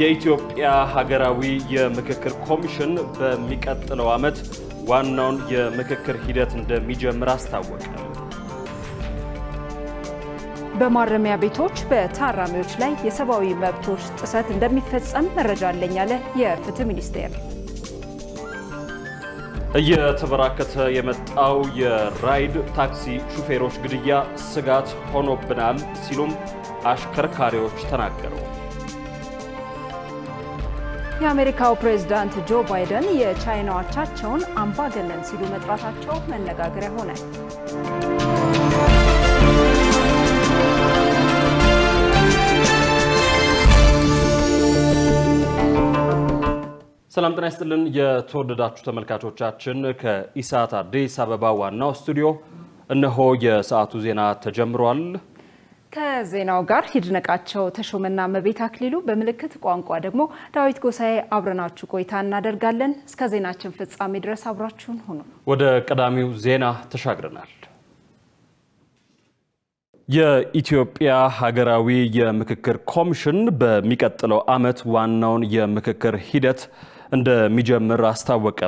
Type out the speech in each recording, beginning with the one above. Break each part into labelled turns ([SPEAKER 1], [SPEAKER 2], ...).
[SPEAKER 1] የኢትዮጵያ ሀገራዊ የምክክር ኮሚሽን በሚቀጥለው ዓመት ዋናውን የምክክር ሂደት እንደሚጀምር አስታወቀ።
[SPEAKER 2] በማረሚያ ቤቶች በታራሚዎች ላይ የሰብአዊ መብቶች ጥሰት እንደሚፈጸም መረጃ አለኝ አለ የፍትህ ሚኒስቴር።
[SPEAKER 1] እየተበራከተ የመጣው የራይድ ታክሲ ሹፌሮች ግድያ ስጋት ሆኖብናል ሲሉም አሽከርካሪዎች ተናገሩ።
[SPEAKER 2] የአሜሪካው ፕሬዝዳንት ጆ ባይደን የቻይና አቻቸውን አምባገነን ሲሉ መጥራታቸው መነጋገሪያ ሆነ።
[SPEAKER 1] ሰላም ጤና ይስጥልን። የተወደዳችሁ ተመልካቾቻችን ከኢሳት አዲስ አበባ ዋናው ስቱዲዮ እነሆ የሰዓቱ ዜና ተጀምሯል።
[SPEAKER 2] ከዜናው ጋር ይድነቃቸው ተሾመና መቤት አክሊሉ፣ በምልክት ቋንቋ ደግሞ ዳዊት ጎሳኤ አብረናችሁ ቆይታ እናደርጋለን። እስከ ዜናችን ፍጻሜ ድረስ አብራችሁን ሁኑ።
[SPEAKER 1] ወደ ቀዳሚው ዜና ተሻግረናል። የኢትዮጵያ ሀገራዊ የምክክር ኮሚሽን በሚቀጥለው ዓመት ዋናውን የምክክር ሂደት እንደሚጀምር አስታወቀ።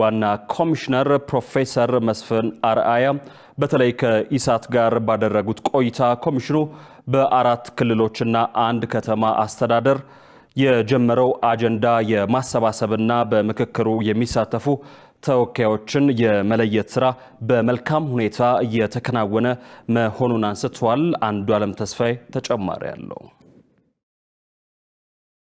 [SPEAKER 1] ዋና ኮሚሽነር ፕሮፌሰር መስፍን አርአያ በተለይ ከኢሳት ጋር ባደረጉት ቆይታ ኮሚሽኑ በአራት ክልሎችና አንድ ከተማ አስተዳደር የጀመረው አጀንዳ የማሰባሰብና በምክክሩ የሚሳተፉ ተወካዮችን የመለየት ስራ በመልካም ሁኔታ እየተከናወነ መሆኑን አንስተዋል። አንዱ ዓለም ተስፋዬ ተጨማሪ አለው።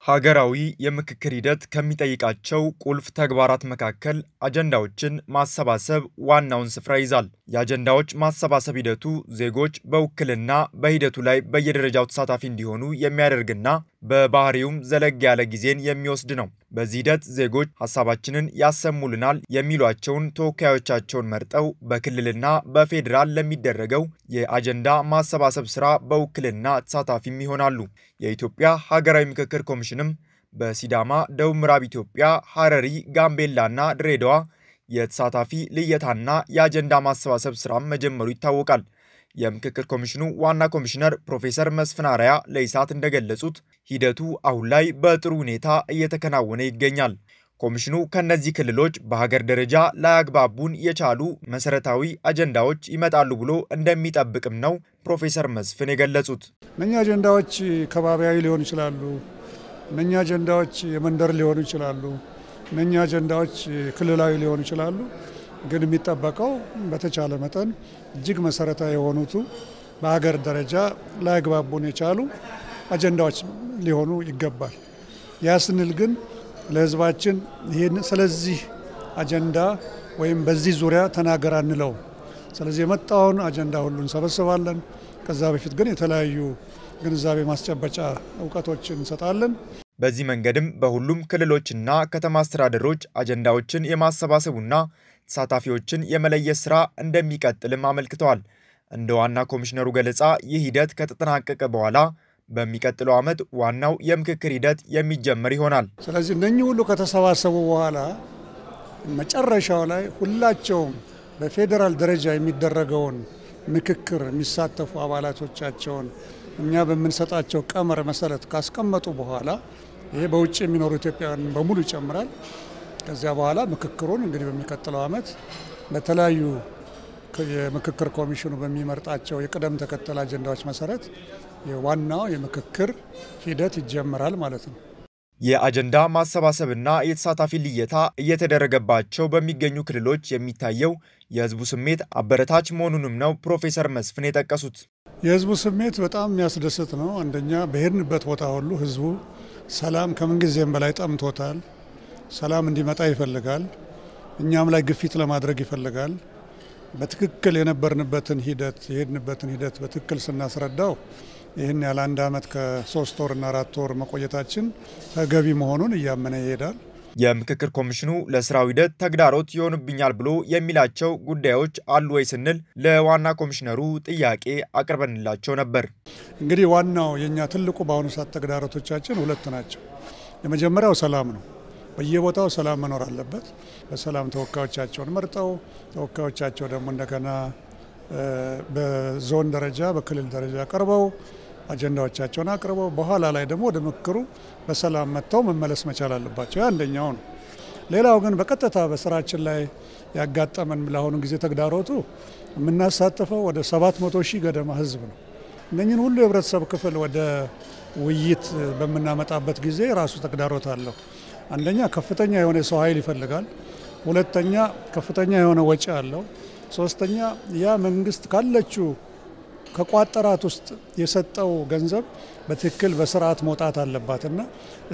[SPEAKER 3] ሀገራዊ የምክክር ሂደት ከሚጠይቃቸው ቁልፍ ተግባራት መካከል አጀንዳዎችን ማሰባሰብ ዋናውን ስፍራ ይዛል። የአጀንዳዎች ማሰባሰብ ሂደቱ ዜጎች በውክልና በሂደቱ ላይ በየደረጃው ተሳታፊ እንዲሆኑ የሚያደርግና በባህሪውም ዘለግ ያለ ጊዜን የሚወስድ ነው። በዚህ ሂደት ዜጎች ሀሳባችንን ያሰሙልናል የሚሏቸውን ተወካዮቻቸውን መርጠው በክልልና በፌዴራል ለሚደረገው የአጀንዳ ማሰባሰብ ስራ በውክልና ተሳታፊም ይሆናሉ። የኢትዮጵያ ሀገራዊ ምክክር ኮሚሽንም በሲዳማ፣ ደቡብ ምዕራብ ኢትዮጵያ፣ ሐረሪ፣ ጋምቤላና ድሬዳዋ የተሳታፊ ልየታና የአጀንዳ ማሰባሰብ ስራም መጀመሩ ይታወቃል። የምክክር ኮሚሽኑ ዋና ኮሚሽነር ፕሮፌሰር መስፍን አርአያ ለኢሳት እንደገለጹት ሂደቱ አሁን ላይ በጥሩ ሁኔታ እየተከናወነ ይገኛል። ኮሚሽኑ ከእነዚህ ክልሎች በሀገር ደረጃ ላያግባቡን የቻሉ መሰረታዊ አጀንዳዎች ይመጣሉ ብሎ እንደሚጠብቅም ነው ፕሮፌሰር መስፍን የገለጹት።
[SPEAKER 4] እነኛ አጀንዳዎች ከባቢያዊ ሊሆኑ ይችላሉ። እነኛ አጀንዳዎች የመንደር ሊሆኑ ይችላሉ። እነኛ አጀንዳዎች ክልላዊ ሊሆኑ ይችላሉ። ግን የሚጠበቀው በተቻለ መጠን እጅግ መሰረታዊ የሆኑቱ በሀገር ደረጃ ላያግባቡን የቻሉ አጀንዳዎች ሊሆኑ ይገባል። ያ ስንል ግን ለህዝባችን ይህን ስለዚህ አጀንዳ ወይም በዚህ ዙሪያ ተናገር አንለው። ስለዚህ የመጣውን አጀንዳ ሁሉ እንሰበስባለን። ከዛ በፊት ግን የተለያዩ ግንዛቤ ማስጨበጫ እውቀቶች እንሰጣለን።
[SPEAKER 3] በዚህ መንገድም በሁሉም ክልሎችና ከተማ አስተዳደሮች አጀንዳዎችን የማሰባሰቡና ተሳታፊዎችን የመለየት ስራ እንደሚቀጥልም አመልክተዋል። እንደ ዋና ኮሚሽነሩ ገለጻ ይህ ሂደት ከተጠናቀቀ በኋላ በሚቀጥለው ዓመት ዋናው የምክክር ሂደት የሚጀመር ይሆናል።
[SPEAKER 4] ስለዚህ እነኚህ ሁሉ ከተሰባሰቡ በኋላ መጨረሻው ላይ ሁላቸውም በፌዴራል ደረጃ የሚደረገውን ምክክር የሚሳተፉ አባላቶቻቸውን እኛ በምንሰጣቸው ቀመር መሰረት ካስቀመጡ በኋላ ይሄ በውጭ የሚኖሩ ኢትዮጵያውያን በሙሉ ይጨምራል። ከዚያ በኋላ ምክክሩን እንግዲህ በሚቀጥለው ዓመት በተለያዩ የምክክር ኮሚሽኑ በሚመርጣቸው የቅደም ተከተል አጀንዳዎች መሰረት ዋናው የምክክር ሂደት ይጀምራል ማለት ነው።
[SPEAKER 3] የአጀንዳ ማሰባሰብና የተሳታፊ ልየታ እየተደረገባቸው በሚገኙ ክልሎች የሚታየው የህዝቡ ስሜት አበረታች መሆኑንም ነው ፕሮፌሰር መስፍን የጠቀሱት።
[SPEAKER 4] የህዝቡ ስሜት በጣም የሚያስደስት ነው። አንደኛ በሄድንበት ቦታ ሁሉ ህዝቡ ሰላም ከምንጊዜም በላይ ጠምቶታል። ሰላም እንዲመጣ ይፈልጋል። እኛም ላይ ግፊት ለማድረግ ይፈልጋል። በትክክል የነበርንበትን ሂደት የሄድንበትን ሂደት በትክክል ስናስረዳው ይህን ያለ አንድ ዓመት ከሶስት ወርና አራት ወር መቆየታችን ተገቢ መሆኑን እያመነ ይሄዳል።
[SPEAKER 3] የምክክር ኮሚሽኑ ለስራው ሂደት ተግዳሮት ይሆንብኛል ብሎ የሚላቸው ጉዳዮች አሉ ወይ ስንል ለዋና ኮሚሽነሩ
[SPEAKER 4] ጥያቄ አቅርበንላቸው ነበር። እንግዲህ ዋናው የእኛ ትልቁ በአሁኑ ሰዓት ተግዳሮቶቻችን ሁለት ናቸው። የመጀመሪያው ሰላም ነው። በየቦታው ሰላም መኖር አለበት። በሰላም ተወካዮቻቸውን መርጠው ተወካዮቻቸው ደግሞ እንደገና በዞን ደረጃ በክልል ደረጃ ቀርበው አጀንዳዎቻቸውን አቅርበው በኋላ ላይ ደግሞ ወደ ምክክሩ በሰላም መጥተው መመለስ መቻል አለባቸው። አንደኛው ነው። ሌላው ግን በቀጥታ በስራችን ላይ ያጋጠመን ለአሁኑ ጊዜ ተግዳሮቱ የምናሳተፈው ወደ 700 ሺህ ገደማ ህዝብ ነው። እነኝን ሁሉ የህብረተሰብ ክፍል ወደ ውይይት በምናመጣበት ጊዜ ራሱ ተግዳሮት አለው። አንደኛ ከፍተኛ የሆነ የሰው ኃይል ይፈልጋል። ሁለተኛ ከፍተኛ የሆነ ወጪ አለው። ሶስተኛ ያ መንግስት ካለችው ከቋጠራት ውስጥ የሰጠው ገንዘብ በትክክል በስርዓት መውጣት አለባት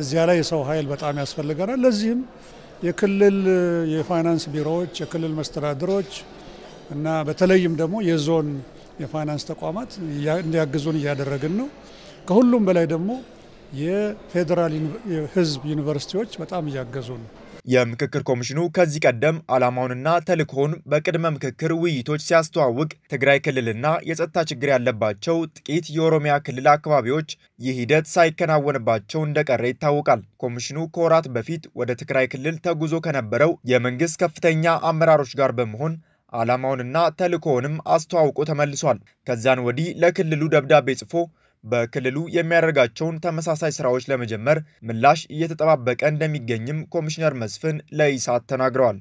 [SPEAKER 4] እዚያ ላይ የሰው ኃይል በጣም ያስፈልገናል። ለዚህም የክልል የፋይናንስ ቢሮዎች፣ የክልል መስተዳድሮች እና በተለይም ደግሞ የዞን የፋይናንስ ተቋማት እንዲያግዙን እያደረግን ነው። ከሁሉም በላይ ደግሞ የፌዴራል ህዝብ ዩኒቨርሲቲዎች በጣም እያገዙ ነው።
[SPEAKER 3] የምክክር ኮሚሽኑ ከዚህ ቀደም ዓላማውንና ተልእኮውን በቅድመ ምክክር ውይይቶች ሲያስተዋውቅ ትግራይ ክልልና የጸጥታ ችግር ያለባቸው ጥቂት የኦሮሚያ ክልል አካባቢዎች ይህ ሂደት ሳይከናወንባቸው እንደቀረ ይታወቃል። ኮሚሽኑ ከወራት በፊት ወደ ትግራይ ክልል ተጉዞ ከነበረው የመንግስት ከፍተኛ አመራሮች ጋር በመሆን ዓላማውንና ተልእኮውንም አስተዋውቆ ተመልሷል። ከዚያን ወዲህ ለክልሉ ደብዳቤ ጽፎ በክልሉ የሚያደርጋቸውን ተመሳሳይ ስራዎች ለመጀመር ምላሽ እየተጠባበቀ እንደሚገኝም ኮሚሽነር መስፍን ለኢሳት ተናግረዋል።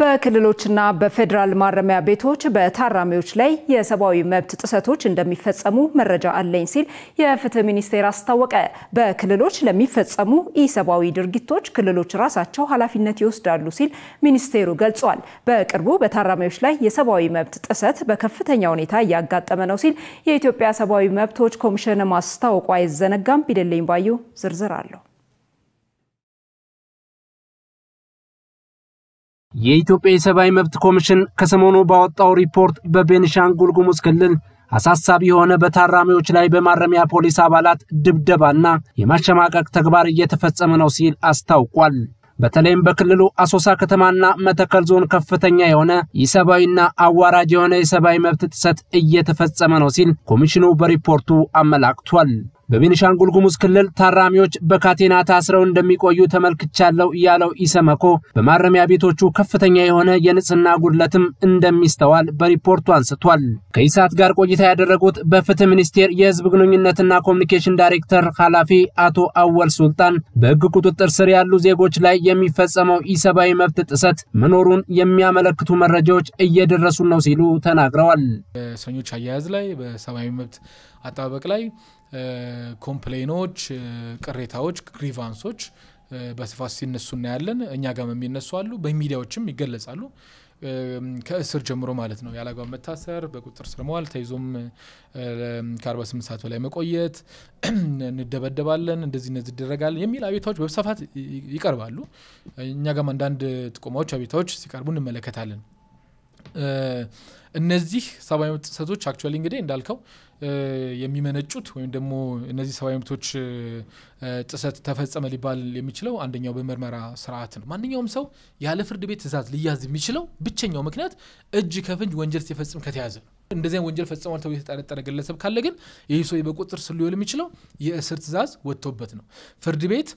[SPEAKER 2] በክልሎችና በፌዴራል ማረሚያ ቤቶች በታራሚዎች ላይ የሰብአዊ መብት ጥሰቶች እንደሚፈጸሙ መረጃ አለኝ ሲል የፍትህ ሚኒስቴር አስታወቀ። በክልሎች ለሚፈጸሙ ኢሰብአዊ ድርጊቶች ክልሎች ራሳቸው ኃላፊነት ይወስዳሉ ሲል ሚኒስቴሩ ገልጿል። በቅርቡ በታራሚዎች ላይ የሰብአዊ መብት ጥሰት በከፍተኛ ሁኔታ እያጋጠመ ነው ሲል የኢትዮጵያ ሰብአዊ መብቶች ኮሚሽን ማስታወቁ አይዘነጋም። ቢደለኝ ባዩ ዝርዝር አለው።
[SPEAKER 5] የኢትዮጵያ የሰብአዊ መብት ኮሚሽን ከሰሞኑ ባወጣው ሪፖርት በቤንሻንጉል ጉሙዝ ክልል አሳሳቢ የሆነ በታራሚዎች ላይ በማረሚያ ፖሊስ አባላት ድብደባና የማሸማቀቅ ተግባር እየተፈጸመ ነው ሲል አስታውቋል። በተለይም በክልሉ አሶሳ ከተማና መተከል ዞን ከፍተኛ የሆነ ኢሰብአዊና አዋራጅ የሆነ የሰብአዊ መብት ጥሰት እየተፈጸመ ነው ሲል ኮሚሽኑ በሪፖርቱ አመላክቷል። በቤኒሻንጉል ጉሙዝ ክልል ታራሚዎች በካቴና ታስረው እንደሚቆዩ ተመልክቻለሁ ያለው ኢሰመኮ በማረሚያ ቤቶቹ ከፍተኛ የሆነ የንጽህና ጉድለትም እንደሚስተዋል በሪፖርቱ አንስቷል። ከኢሳት ጋር ቆይታ ያደረጉት በፍትህ ሚኒስቴር የህዝብ ግንኙነትና ኮሚኒኬሽን ዳይሬክተር ኃላፊ አቶ አወል ሱልጣን በህግ ቁጥጥር ስር ያሉ ዜጎች ላይ የሚፈጸመው ኢሰብአዊ መብት ጥሰት መኖሩን የሚያመለክቱ መረጃዎች እየደረሱ ነው ሲሉ ተናግረዋል።
[SPEAKER 6] በእስረኞች አያያዝ ላይ በሰብአዊ መብት አጠባበቅ ላይ ኮምፕሌኖች፣ ቅሬታዎች፣ ግሪቫንሶች በስፋት ሲነሱ እናያለን። እኛ ጋም የሚነሱ አሉ፣ በሚዲያዎችም ይገለጻሉ። ከእስር ጀምሮ ማለት ነው። ያላግባብ መታሰር፣ በቁጥጥር ስር መዋል፣ ተይዞም ከ48 ሰዓት በላይ መቆየት፣ እንደበደባለን፣ እንደዚህ እነዚህ ይደረጋለን የሚል አቤታዎች በስፋት ይቀርባሉ። እኛ ጋም አንዳንድ ጥቆማዎች፣ አቤታዎች ሲቀርቡ እንመለከታለን። እነዚህ ሰብአዊ መብት ጥሰቶች አክቹዋሊ እንግዲህ እንዳልከው የሚመነጩት ወይም ደግሞ እነዚህ ሰብአዊ መብቶች ጥሰት ተፈጸመ ሊባል የሚችለው አንደኛው በምርመራ ስርዓት ነው። ማንኛውም ሰው ያለ ፍርድ ቤት ትዕዛዝ ሊያዝ የሚችለው ብቸኛው ምክንያት እጅ ከፍንጅ ወንጀል ሲፈጽም ከተያዘ ነው። እንደዚያ ወንጀል ፈጽሟል ተብሎ የተጠረጠረ ግለሰብ ካለ ግን ይህ ሰው በቁጥጥር ስር ሊውል የሚችለው የእስር ትእዛዝ ወጥቶበት ነው። ፍርድ ቤት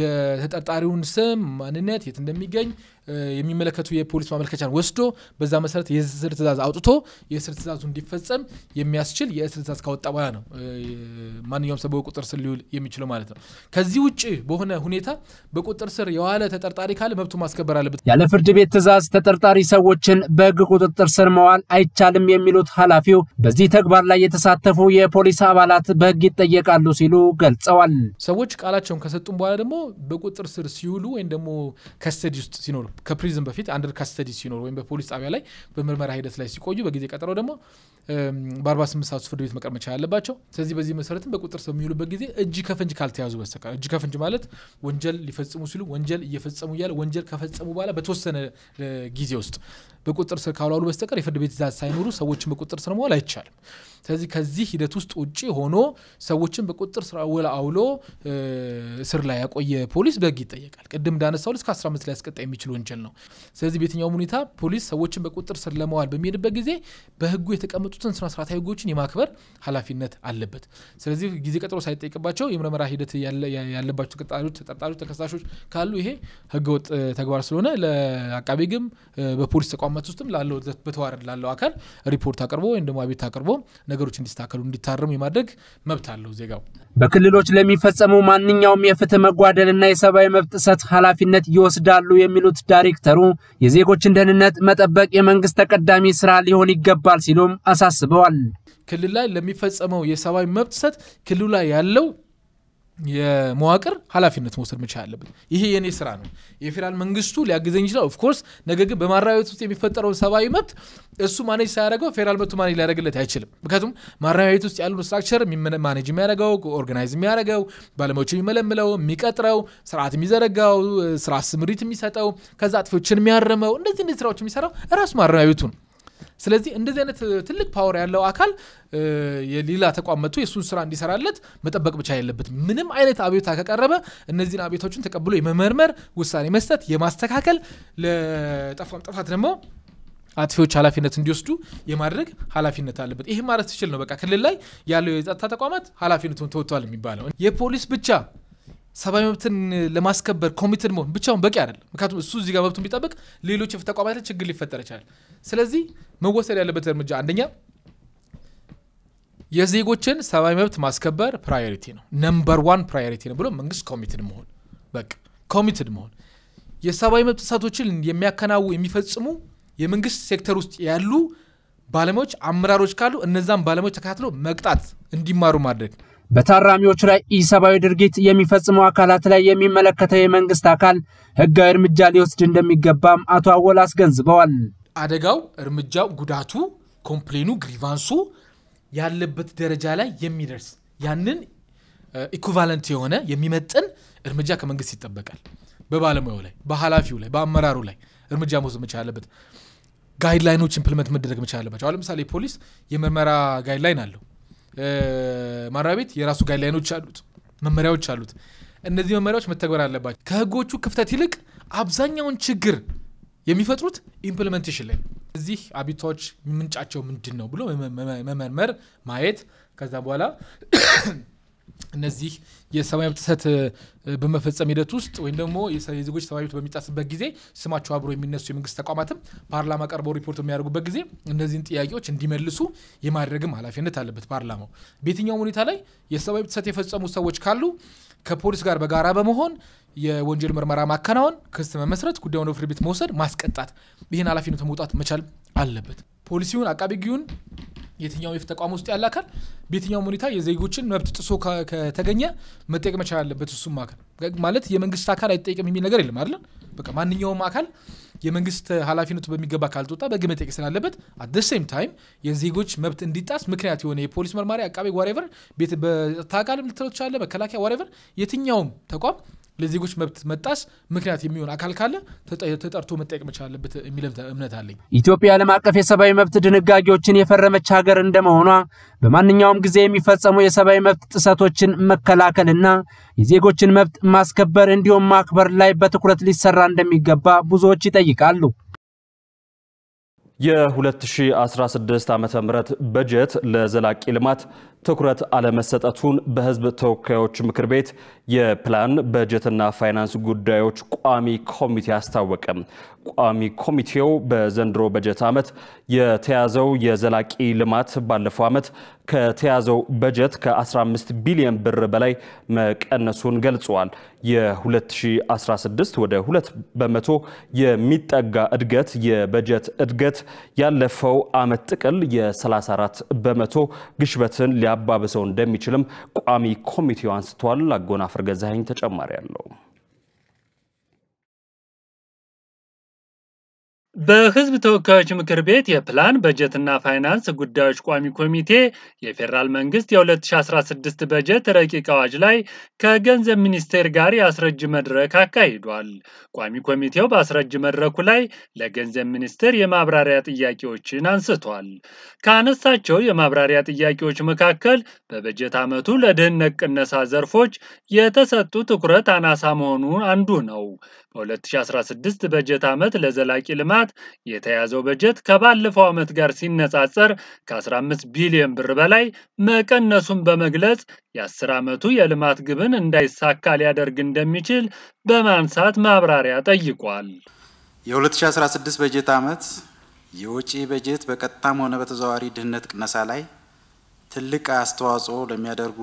[SPEAKER 6] የተጠርጣሪውን ስም፣ ማንነት፣ የት እንደሚገኝ የሚመለከቱ የፖሊስ ማመልከቻን ወስዶ በዛ መሰረት የእስር ትእዛዝ አውጥቶ የእስር ትእዛዙ እንዲፈጸም የሚያስችል የእስር ትእዛዝ ካወጣ በኋላ ነው ማንኛውም ሰው በቁጥር ስር ሊውል የሚችለው ማለት ነው። ከዚህ ውጭ በሆነ ሁኔታ በቁጥር ስር የዋለ ተጠርጣሪ ካለ መብቱ ማስከበር አለበት። ያለ ፍርድ ቤት ትእዛዝ
[SPEAKER 5] ተጠርጣሪ ሰዎችን በህግ ቁጥጥር ስር መዋል አይቻልም የሚሉት ኃላፊው በዚህ ተግባር ላይ የተሳተፉ የፖሊስ አባላት በህግ ይጠየቃሉ ሲሉ ገልጸዋል።
[SPEAKER 6] ሰዎች ቃላቸውን ከሰጡም በኋላ ደግሞ በቁጥር ስር ሲውሉ ወይም ደግሞ ከስተዲ ውስጥ ሲኖሩ ከፕሪዝን በፊት አንደር ካስተዲ ሲኖር ወይም በፖሊስ ጣቢያ ላይ በምርመራ ሂደት ላይ ሲቆዩ በጊዜ ቀጠሮ ደግሞ በ48 ሰዓት ፍርድ ቤት መቅረብ መቻል ያለባቸው። ስለዚህ በዚህ መሰረትም በቁጥር ስር በሚውሉበት ጊዜ እጅ ከፍንጅ ካልተያዙ በስተቀር እጅ ከፍንጅ ማለት ወንጀል ሊፈጽሙ ሲሉ ወንጀል እየፈጸሙ እያለ ወንጀል ከፈጸሙ በኋላ በተወሰነ ጊዜ ውስጥ በቁጥጥር ስር ካሏሉ በስተቀር የፍርድ ቤት ትእዛዝ ሳይኖሩ ሰዎችን በቁጥጥር ስር መዋል አይቻልም። ስለዚህ ከዚህ ሂደት ውስጥ ውጭ ሆኖ ሰዎችን በቁጥጥር ስር ውል አውሎ እስር ላይ ያቆየ ፖሊስ በህግ ይጠየቃል። ቅድም እንዳነሳው እስከ 15 ላይ ያስቀጣ የሚችል ወንጀል ነው። ስለዚህ በየትኛውም ሁኔታ ፖሊስ ሰዎችን በቁጥጥር ስር ለመዋል በሚሄድበት ጊዜ በህጉ የተቀመጡትን ስነ ስርዓታዊ ህጎችን የማክበር ኃላፊነት አለበት። ስለዚህ ጊዜ ቀጥሮ ሳይጠይቅባቸው የምርመራ ሂደት ያለባቸው ተቀጣሪዎች፣ ተጠርጣሪዎች፣ ተከሳሾች ካሉ ይሄ ህገወጥ ተግባር ስለሆነ ለአቃቤ ግም በፖሊስ ተቋማ ዓመት ውስጥም ላለው በተዋረድ ላለው አካል ሪፖርት አቅርቦ ወይም ደግሞ አቤት አቅርቦ ነገሮች እንዲስተካከሉ እንዲታረሙ የማድረግ መብት አለው ዜጋው።
[SPEAKER 5] በክልሎች ለሚፈጸሙ ማንኛውም የፍትህ መጓደልና የሰብአዊ መብት ጥሰት ኃላፊነት ይወስዳሉ የሚሉት ዳይሬክተሩ የዜጎችን ደህንነት መጠበቅ የመንግስት ተቀዳሚ ስራ
[SPEAKER 6] ሊሆን ይገባል ሲሉም አሳስበዋል። ክልል ላይ ለሚፈጸመው የሰብአዊ መብት ጥሰት ክልሉ ላይ ያለው የመዋቅር ኃላፊነት መውሰድ መቻል አለብን። ይሄ የእኔ ስራ ነው። የፌዴራል መንግስቱ ሊያግዘኝ ይችላል ኦፍኮርስ። ነገ ግን በማረሚያ ቤት ውስጥ የሚፈጠረውን ሰብአዊ መብት እሱ ማኔጅ ሳያደርገው ፌዴራል መብቱ ማኔጅ ሊያደርግለት አይችልም። ምክንያቱም ማረሚያ ቤት ውስጥ ያሉ ስትራክቸር ማኔጅ የሚያደረገው ኦርጋናይዝ የሚያደረገው ባለሙያዎች የሚመለምለው፣ የሚቀጥረው፣ ስርዓት የሚዘረጋው፣ ስራ ስምሪት የሚሰጠው፣ ከዛ አጥፊዎችን የሚያርመው፣ እንደዚህ እንደዚህ ስራዎች የሚሰራው ራሱ ማረሚያ ቤቱ ነው። ስለዚህ እንደዚህ አይነት ትልቅ ፓወር ያለው አካል የሌላ ተቋም መጥቶ የእሱን ስራ እንዲሰራለት መጠበቅ ብቻ የለበት ምንም አይነት አቤቱታ ከቀረበ እነዚህን አቤቶችን ተቀብሎ የመመርመር ውሳኔ መስጠት፣ የማስተካከል ለጠፋም ጥፋት ደግሞ አጥፊዎች ኃላፊነት እንዲወስዱ የማድረግ ኃላፊነት አለበት። ይህ ማለት ትችል ነው። በቃ ክልል ላይ ያለው የጸጥታ ተቋማት ኃላፊነቱን ተወጥቷል የሚባለው የፖሊስ ብቻ ሰብዊ መብትን ለማስከበር ኮሚትድ መሆን ብቻውን በቂ አይደለም። ምክንያቱም እሱ እዚጋ መብቱን ቢጠብቅ ሌሎች ተቋማት ችግር ሊፈጠር ይችላል። ስለዚህ መወሰድ ያለበት እርምጃ አንደኛ የዜጎችን ሰብዊ መብት ማስከበር ፕራዮሪቲ ነው፣ ነምበር ዋን ፕራዮሪቲ ነው ብሎ መንግስት ኮሚትድ መሆን በቃ ኮሚትድ መሆን የሰብዊ መብት ጥሰቶችን የሚያከናው የሚፈጽሙ የመንግስት ሴክተር ውስጥ ያሉ ባለሙያዎች፣ አመራሮች ካሉ እነዛም ባለሙያዎች ተከታትሎ መቅጣት እንዲማሩ ማድረግ
[SPEAKER 5] በታራሚዎች ላይ ኢሰብአዊ ድርጊት የሚፈጽሙ አካላት ላይ የሚመለከተው የመንግስት አካል ህጋዊ እርምጃ ሊወስድ እንደሚገባም አቶ አወል አስገንዝበዋል።
[SPEAKER 6] አደጋው፣ እርምጃው፣ ጉዳቱ፣ ኮምፕሌኑ፣ ግሪቫንሱ ያለበት ደረጃ ላይ የሚደርስ ያንን ኢኩቫለንት የሆነ የሚመጥን እርምጃ ከመንግስት ይጠበቃል። በባለሙያው ላይ፣ በኃላፊው ላይ፣ በአመራሩ ላይ እርምጃ መውሰድ መቻል አለበት። ጋይድላይኖች ኢምፕልመንት መደረግ መቻል አለባቸው። አሁን ለምሳሌ ፖሊስ የምርመራ ጋይድላይን አለው ማራቤት የራሱ ጋይድላይኖች አሉት፣ መመሪያዎች አሉት። እነዚህ መመሪያዎች መተግበር አለባቸው። ከህጎቹ ክፍተት ይልቅ አብዛኛውን ችግር የሚፈጥሩት ኢምፕሊመንቴሽን ላይ እዚህ አቤቱታዎች ምንጫቸው ምንድን ነው ብሎ መመርመር ማየት ከዛ በኋላ እነዚህ የሰብአዊ መብት ጥሰት በመፈጸም ሂደት ውስጥ ወይም ደግሞ የዜጎች ሰብአዊ መብት በሚጣስበት ጊዜ ስማቸው አብሮ የሚነሱ የመንግስት ተቋማትም ፓርላማ ቀርበው ሪፖርት በሚያደርጉበት ጊዜ እነዚህን ጥያቄዎች እንዲመልሱ የማድረግም ኃላፊነት አለበት ፓርላማው። በየትኛውም ሁኔታ ላይ የሰብአዊ መብት ጥሰት የፈጸሙ ሰዎች ካሉ ከፖሊስ ጋር በጋራ በመሆን የወንጀል ምርመራ ማከናወን፣ ክስ መመስረት፣ ጉዳዩን ፍርድ ቤት መውሰድ፣ ማስቀጣት፣ ይህን ኃላፊነት መውጣት መቻል አለበት። ፖሊሲውን አቃቢ ሕጉን የትኛው የፍትህ ተቋም ውስጥ ያለ አካል በየትኛውም ሁኔታ የዜጎችን መብት ጥሶ ከተገኘ መጠየቅ መቻል አለበት። እሱም አካል ማለት የመንግስት አካል አይጠየቅም የሚል ነገር የለም አይደለም። በቃ ማንኛውም አካል የመንግስት ኃላፊነቱ በሚገባ ካልተወጣ በህግ መጠየቅ ስላለበት አት ደ ሴም ታይም የዜጎች መብት እንዲጣስ ምክንያት የሆነ የፖሊስ መርማሪ፣ አቃቤ ዋሬቨር፣ በጸጥታ አካልም ልትለው ትችላለህ፣ መከላከያ ዋሬቨር፣ የትኛውም ተቋም ለዜጎች መብት መጣስ ምክንያት የሚሆን አካል ካለ ተጠርቶ መጠየቅ መቻል አለበት የሚል እምነት አለኝ።
[SPEAKER 5] ኢትዮጵያ ዓለም አቀፍ የሰብአዊ መብት ድንጋጌዎችን የፈረመች ሀገር እንደመሆኗ በማንኛውም ጊዜ የሚፈጸሙ የሰብአዊ መብት ጥሰቶችን መከላከልና የዜጎችን መብት ማስከበር እንዲሁም ማክበር ላይ በትኩረት ሊሰራ እንደሚገባ ብዙዎች ይጠይቃሉ።
[SPEAKER 1] የ2016 ዓ ም በጀት ለዘላቂ ልማት ትኩረት አለመሰጠቱን በህዝብ ተወካዮች ምክር ቤት የፕላን በጀትና ፋይናንስ ጉዳዮች ቋሚ ኮሚቴ አስታወቀ። ቋሚ ኮሚቴው በዘንድሮ በጀት ዓመት የተያዘው የዘላቂ ልማት ባለፈው ዓመት ከተያዘው በጀት ከ15 ቢሊዮን ብር በላይ መቀነሱን ገልጿል። የ2016 ወደ 2 በመቶ የሚጠጋ እድገት የበጀት እድገት ያለፈው ዓመት ጥቅል የ34 በመቶ ግሽበትን ሊያባብሰው እንደሚችልም ቋሚ ኮሚቴው አንስቷል። አጎናፍር ገዛኸኝ ተጨማሪ አለው።
[SPEAKER 7] በህዝብ ተወካዮች ምክር ቤት የፕላን በጀትና ፋይናንስ ጉዳዮች ቋሚ ኮሚቴ የፌዴራል መንግስት የ2016 በጀት ረቂቅ አዋጅ ላይ ከገንዘብ ሚኒስቴር ጋር የአስረጅ መድረክ አካሂዷል። ቋሚ ኮሚቴው በአስረጅ መድረኩ ላይ ለገንዘብ ሚኒስቴር የማብራሪያ ጥያቄዎችን አንስቷል። ከአነሳቸው የማብራሪያ ጥያቄዎች መካከል በበጀት ዓመቱ ለድህነት ቅነሳ ዘርፎች የተሰጡ ትኩረት አናሳ መሆኑ አንዱ ነው። በ2016 በጀት ዓመት ለዘላቂ ልማት የተያዘው በጀት ከባለፈው ዓመት ጋር ሲነጻጸር ከ15 ቢሊዮን ብር በላይ መቀነሱን በመግለጽ የ10 ዓመቱ የልማት ግብን እንዳይሳካ ሊያደርግ እንደሚችል በማንሳት ማብራሪያ ጠይቋል።
[SPEAKER 8] የ2016 በጀት ዓመት የወጪ በጀት በቀጥታም ሆነ በተዘዋዋሪ ድህነት ቅነሳ ላይ ትልቅ አስተዋጽኦ ለሚያደርጉ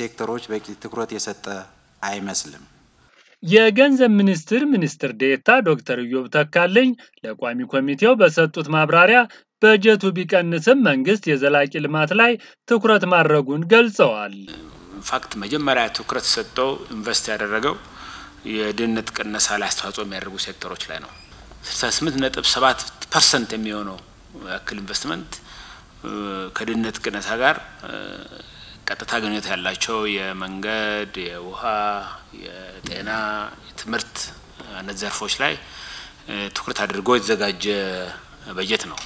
[SPEAKER 7] ሴክተሮች በቂ ትኩረት የሰጠ አይመስልም። የገንዘብ ሚኒስትር ሚኒስትር ዴታ ዶክተር እዮብ ተካልኝ ለቋሚ ኮሚቴው በሰጡት ማብራሪያ በጀቱ ቢቀንስም መንግስት የዘላቂ ልማት ላይ ትኩረት ማድረጉን ገልጸዋል።
[SPEAKER 9] ኢንፋክት መጀመሪያ ትኩረት ሰጠው ኢንቨስት ያደረገው የድህነት ቅነሳ ላይ አስተዋጽኦ የሚያደርጉ ሴክተሮች ላይ ነው። 7 ፐርሰንት የሚሆነው ያክል ኢንቨስትመንት ከድህነት ቅነሳ ጋር ቀጥታ ግንኙነት ያላቸው የመንገድ፣ የውሃ፣ የጤና፣ የትምህርት እነዚህ ዘርፎች ላይ ትኩረት አድርጎ የተዘጋጀ በጀት ነው።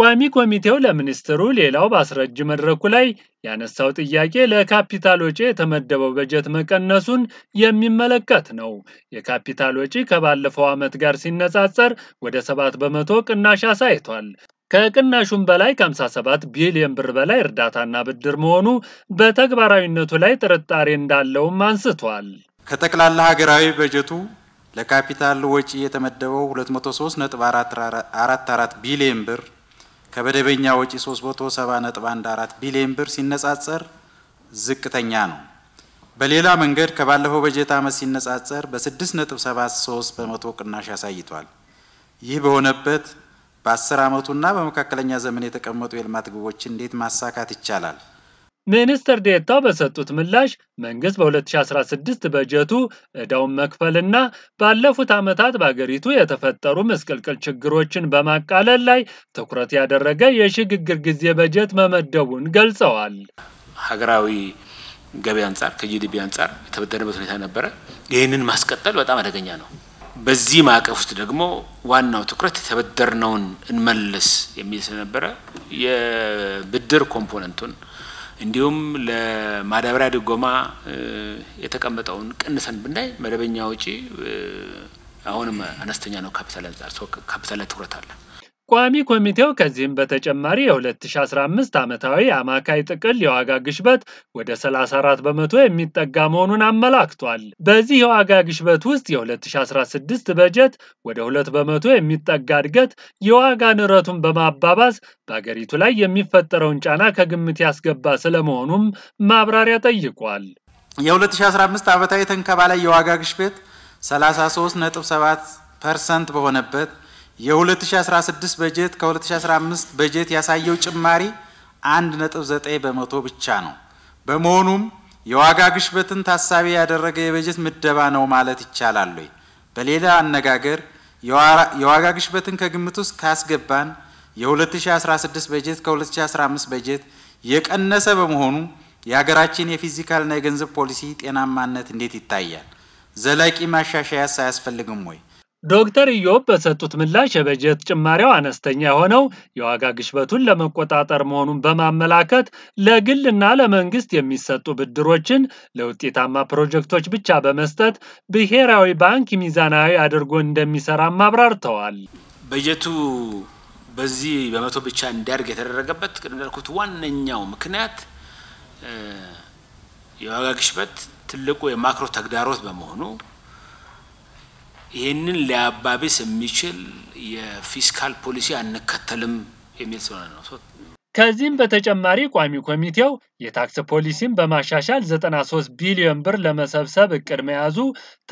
[SPEAKER 7] ቋሚ ኮሚቴው ለሚኒስትሩ ሌላው በአስረጅ መድረኩ ላይ ያነሳው ጥያቄ ለካፒታል ወጪ የተመደበው በጀት መቀነሱን የሚመለከት ነው። የካፒታል ወጪ ከባለፈው ዓመት ጋር ሲነጻጸር ወደ ሰባት በመቶ ቅናሽ አሳይቷል። ከቅናሹም በላይ ከ57 ቢሊዮን ብር በላይ እርዳታና ብድር መሆኑ በተግባራዊነቱ ላይ ጥርጣሬ እንዳለውም አንስቷል። ከጠቅላላ ሀገራዊ
[SPEAKER 8] በጀቱ ለካፒታል ወጪ የተመደበው 203.44 ቢሊዮን ብር ከመደበኛ ወጪ 370.14 ቢሊዮን ብር ሲነጻጸር ዝቅተኛ ነው። በሌላ መንገድ ከባለፈው በጀት ዓመት ሲነጻጸር በ6.73 በመቶ ቅናሽ አሳይቷል። ይህ በሆነበት በአስር ዓመቱና በመካከለኛ ዘመን
[SPEAKER 7] የተቀመጡ የልማት ግቦችን እንዴት ማሳካት ይቻላል? ሚኒስትር ዴታው በሰጡት ምላሽ መንግስት በ2016 በጀቱ ዕዳውን መክፈልና ባለፉት ዓመታት በአገሪቱ የተፈጠሩ ምስቅልቅል ችግሮችን በማቃለል ላይ ትኩረት ያደረገ የሽግግር ጊዜ በጀት መመደቡን ገልጸዋል።
[SPEAKER 9] ሀገራዊ ገቢ አንጻር ከጂዲፒ አንጻር የተበደረበት ሁኔታ ነበረ። ይህንን ማስቀጠል በጣም አደገኛ ነው። በዚህ ማዕቀፍ ውስጥ ደግሞ ዋናው ትኩረት የተበደርነውን እንመልስ የሚል ስለነበረ የብድር ኮምፖነንቱን እንዲሁም ለማዳበሪያ ድጎማ የተቀመጠውን ቅንሰን ብናይ መደበኛ ውጪ አሁንም አነስተኛ ነው ካፒታል አንጻር ካፒታል ላይ ትኩረት አለ። ቋሚ ኮሚቴው ከዚህም በተጨማሪ
[SPEAKER 7] የ2015 ዓመታዊ አማካይ ጥቅል የዋጋ ግሽበት ወደ 34 በመቶ የሚጠጋ መሆኑን አመላክቷል። በዚህ የዋጋ ግሽበት ውስጥ የ2016 በጀት ወደ 2 በመቶ የሚጠጋ እድገት የዋጋ ንረቱን በማባባስ በአገሪቱ ላይ የሚፈጠረውን ጫና ከግምት ያስገባ ስለመሆኑም ማብራሪያ ጠይቋል። የ2015 ዓመታዊ ተንከባላይ የዋጋ ግሽበት 33.7
[SPEAKER 8] ፐርሰንት በሆነበት የ2016 በጀት ከ2015 በጀት ያሳየው ጭማሪ 1.9 በመቶ ብቻ ነው። በመሆኑም የዋጋ ግሽበትን ታሳቢ ያደረገ የበጀት ምደባ ነው ማለት ይቻላል። በሌላ አነጋገር የዋጋ ግሽበትን ከግምት ውስጥ ካስገባን የ2016 በጀት ከ2015 በጀት የቀነሰ በመሆኑ የሀገራችን የፊዚካልና የገንዘብ ፖሊሲ ጤናማነት እንዴት ይታያል? ዘላቂ ማሻሻያስ አያስፈልግም ወይ?
[SPEAKER 7] ዶክተር ኢዮብ በሰጡት ምላሽ የበጀት ጭማሪው አነስተኛ የሆነው የዋጋ ግሽበቱን ለመቆጣጠር መሆኑን በማመላከት ለግልና ለመንግስት የሚሰጡ ብድሮችን ለውጤታማ ፕሮጀክቶች ብቻ በመስጠት ብሔራዊ ባንክ ሚዛናዊ አድርጎ እንደሚሰራም አብራርተዋል።
[SPEAKER 9] በጀቱ በዚህ በመቶ ብቻ እንዲያድግ የተደረገበት ቅድም እንዳልኩት ዋነኛው ምክንያት የዋጋ ግሽበት ትልቁ የማክሮ ተግዳሮት በመሆኑ ይህንን ሊያባብስ የሚችል የፊስካል ፖሊሲ አንከተልም የሚል ስለሆነ ነው።
[SPEAKER 7] ከዚህም በተጨማሪ ቋሚ ኮሚቴው የታክስ ፖሊሲን በማሻሻል 93 ቢሊዮን ብር ለመሰብሰብ እቅድ መያዙ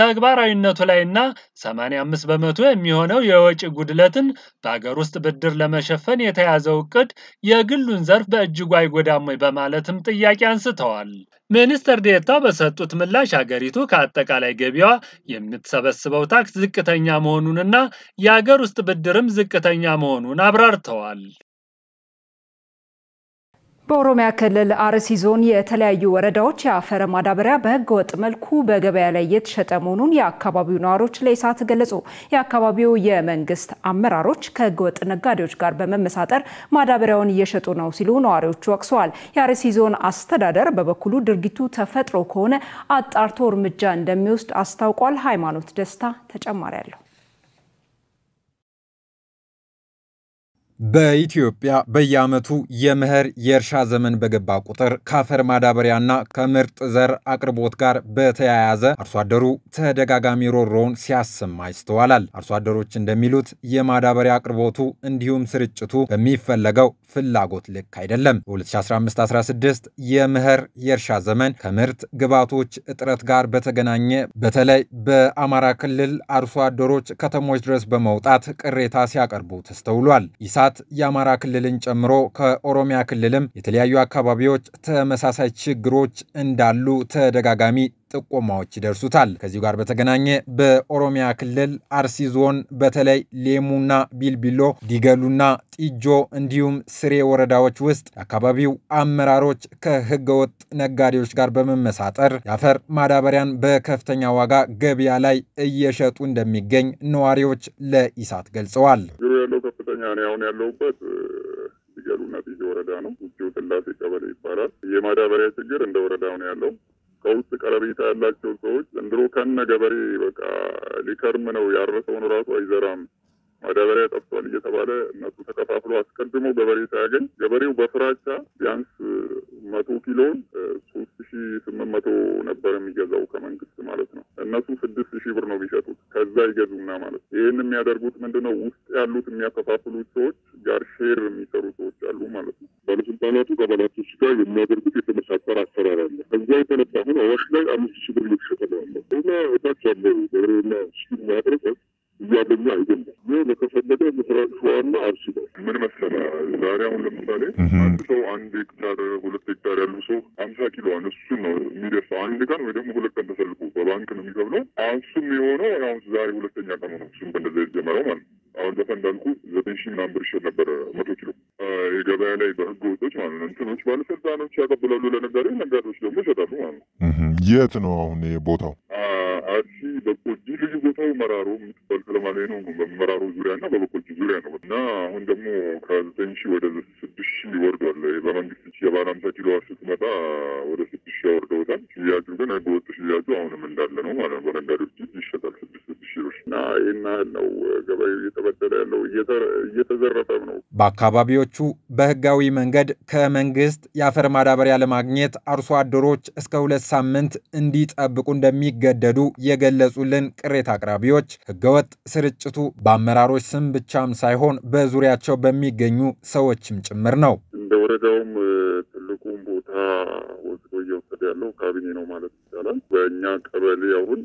[SPEAKER 7] ተግባራዊነቱ ላይና 85 በመቶ የሚሆነው የወጪ ጉድለትን በአገር ውስጥ ብድር ለመሸፈን የተያዘው እቅድ የግሉን ዘርፍ በእጅጉ አይጎዳም በማለትም ጥያቄ አንስተዋል። ሚኒስትር ዴታ በሰጡት ምላሽ ሀገሪቱ ከአጠቃላይ ገቢዋ የምትሰበስበው ታክስ ዝቅተኛ መሆኑንና የሀገር ውስጥ ብድርም ዝቅተኛ መሆኑን አብራርተዋል።
[SPEAKER 2] በኦሮሚያ ክልል አርሲ ዞን የተለያዩ ወረዳዎች የአፈር ማዳበሪያ በህገወጥ ወጥ መልኩ በገበያ ላይ እየተሸጠ መሆኑን የአካባቢው ነዋሪዎች ለኢሳት ገለጹ። የአካባቢው የመንግስት አመራሮች ከህገወጥ ወጥ ነጋዴዎች ጋር በመመሳጠር ማዳበሪያውን እየሸጡ ነው ሲሉ ነዋሪዎቹ ወቅሰዋል። የአርሲ ዞን አስተዳደር በበኩሉ ድርጊቱ ተፈጥሮ ከሆነ አጣርቶ እርምጃ እንደሚወስድ አስታውቋል። ሃይማኖት ደስታ ተጨማሪ አለው።
[SPEAKER 10] በኢትዮጵያ በየዓመቱ የመኸር የእርሻ ዘመን በገባ ቁጥር ከአፈር ማዳበሪያና ከምርጥ ዘር አቅርቦት ጋር በተያያዘ አርሶ አደሩ ተደጋጋሚ ሮሮውን ሲያሰማ ይስተዋላል። አርሶ አደሮች እንደሚሉት የማዳበሪያ አቅርቦቱ እንዲሁም ስርጭቱ በሚፈለገው ፍላጎት ልክ አይደለም። በ2015/16 የመኸር የእርሻ ዘመን ከምርት ግብዓቶች እጥረት ጋር በተገናኘ በተለይ በአማራ ክልል አርሶ አደሮች ከተሞች ድረስ በመውጣት ቅሬታ ሲያቀርቡ ተስተውሏል። በመምጣት የአማራ ክልልን ጨምሮ ከኦሮሚያ ክልልም የተለያዩ አካባቢዎች ተመሳሳይ ችግሮች እንዳሉ ተደጋጋሚ ጥቆማዎች ይደርሱታል። ከዚሁ ጋር በተገናኘ በኦሮሚያ ክልል አርሲ ዞን በተለይ ሌሙና ቢልቢሎ፣ ዲገሉና ጢጆ እንዲሁም ስሬ ወረዳዎች ውስጥ የአካባቢው አመራሮች ከህገወጥ ነጋዴዎች ጋር በመመሳጠር የአፈር ማዳበሪያን በከፍተኛ ዋጋ ገበያ ላይ እየሸጡ እንደሚገኝ ነዋሪዎች ለኢሳት ገልጸዋል።
[SPEAKER 11] ጋዜጠኛ ነው። አሁን ያለሁበት ቢገሉና ቢዜ ወረዳ ነው። ውጭ ስላሴ ቀበሌ ይባላል። የማዳበሪያ ችግር እንደ ወረዳ ነው ያለው። ከውስጥ ቀረቤታ ያላቸው ሰዎች ዘንድሮ ከነ ገበሬ በቃ ሊከርም ነው ያረሰውን ራሱ አይዘራም ማዳበሪያ ጠፍቷል እየተባለ እነሱ ተከፋፍሎ አስቀድሞ ገበሬ ሳያገኝ ገበሬው በፍራቻ ቢያንስ መቶ ኪሎን ሶስት ሺ ስምንት መቶ ነበር የሚገዛው ከመንግስት ማለት ነው። እነሱ ስድስት ሺህ ብር ነው የሚሸጡት። ከዛ ይገዙና ማለት ነው። ይህን የሚያደርጉት ምንድነው ውስጥ ያሉት የሚያከፋፍሉት ሰዎች ጋር ሼር የሚሰሩ ሰዎች አሉ ማለት ነው። ባለስልጣናቱ ከአባላቶች ጋር የሚያደርጉት የተመሳሰረ አሰራር አለ። ከዛ የተነሳ አሁን አዋሽ ላይ አምስት ሺህ ብር እየተሸጠ ነው ያለው እና እታች ያለው ገበሬና ሽ ማህበረሰብ እያገኙ አይደለም። ይህ ለተፈለገ ምስራቅ ሸዋና አርሲ ነው። ምን መሰለህ ዛሬ አሁን ለምሳሌ አንድ ሰው አንድ ሄክታር ሁለት ሄክታር ያለው ሰው አምሳ ኪሎ እሱ ነው የሚደርሰው አንድ ቀን ወይ ደግሞ ሁለት ቀን ተሰልፎ በባንክ ነው የሚከብለው። አሱም የሆነው አሁን ዛሬ ሁለተኛ ቀኑ ነው። እሱም በእንደዛ የተጀመረው ማለት ነው። አሁን በፈ እንዳልኩ ዘጠኝ ሺህ ምናምን ብር ይሸጥ ነበረ መቶ ኪሎ የገበያ ላይ በህገ ወጦች ማለት ነው። እንትኖች ባለስልጣኖች
[SPEAKER 3] ያቀብላሉ ለነጋዴ፣ ነጋዴዎች ደግሞ ይሸጣሉ ማለት ነው። የት ነው አሁን ቦታው? አርሲ በቆጂ
[SPEAKER 11] ልዩ ቦታው መራሮ በአመራሩ ዙሪያ እና በበኮጂ ዙሪያ ነው እና አሁን ደግሞ ከዘጠኝ ሺህ ወደ ስድስት ሺህ ይወርዷል። በመንግስት የባለ ኪሎ ዋር ስትመጣ ወደ ስድስት ሺህ ያወርደውታል። ሽያጩ ግን ህገወጥ ሽያጩ አሁንም እንዳለ ነው ማለት ነው። በነጋዴዎች ይሸጣል። እና ይህን ያህል ነው ገበሬው እየተበደለ ያለው፣ እየተዘረፈም ነው።
[SPEAKER 10] በአካባቢዎቹ በህጋዊ መንገድ ከመንግስት የአፈር ማዳበሪያ ለማግኘት አርሶ አደሮች እስከ ሁለት ሳምንት እንዲጠብቁ እንደሚገደዱ የገለጹልን ቅሬታ አቅራቢዎች ህገወጥ ስርጭቱ በአመራሮች ስም ብቻም ሳይሆን በዙሪያቸው በሚገኙ ሰዎችም ጭምር ነው።
[SPEAKER 11] እንደ ወረዳውም ትልቁም ቦታ ወስዶ እየወሰደ ያለው ካቢኔ ነው ማለት ነው። ይቻላል። በእኛ ቀበሌ አሁን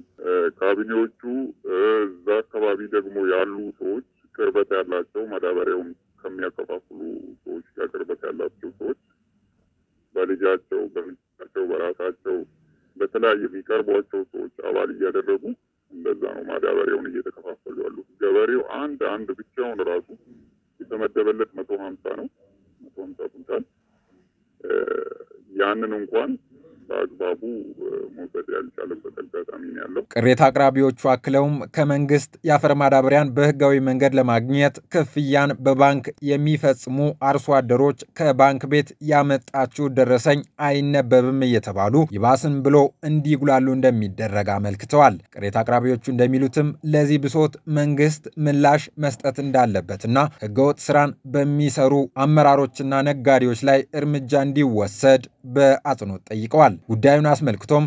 [SPEAKER 11] ካቢኔዎቹ እዛ አካባቢ ደግሞ ያሉ ሰዎች ቅርበት ያላቸው ማዳበሪያውን ከሚያከፋፍሉ ሰዎች ጋር ቅርበት ያላቸው ሰዎች በልጃቸው፣ በሚቻቸው፣ በራሳቸው በተለያየ የሚቀርቧቸው ሰዎች አባል እያደረጉ እንደዛ ነው ማዳበሪያውን እየተከፋፈሉ ያሉ። ገበሬው አንድ አንድ ብቻውን ራሱ የተመደበለት መቶ ሀምሳ ነው መቶ ሀምሳ ኩንታል ያንን እንኳን በአግባቡ መውሰድ ያልቻለበት አጋጣሚ ነው ያለው።
[SPEAKER 10] ቅሬታ አቅራቢዎቹ አክለውም ከመንግስት የአፈር ማዳበሪያን በህጋዊ መንገድ ለማግኘት ክፍያን በባንክ የሚፈጽሙ አርሶ አደሮች ከባንክ ቤት ያመጣችው ደረሰኝ አይነበብም እየተባሉ ይባስን ብሎ እንዲጉላሉ እንደሚደረግ አመልክተዋል። ቅሬታ አቅራቢዎቹ እንደሚሉትም ለዚህ ብሶት መንግስት ምላሽ መስጠት እንዳለበትና ህገወጥ ስራን በሚሰሩ አመራሮችና ነጋዴዎች ላይ እርምጃ እንዲወሰድ በአጽንኦት ጠይቀዋል። ጉዳዩን አስመልክቶም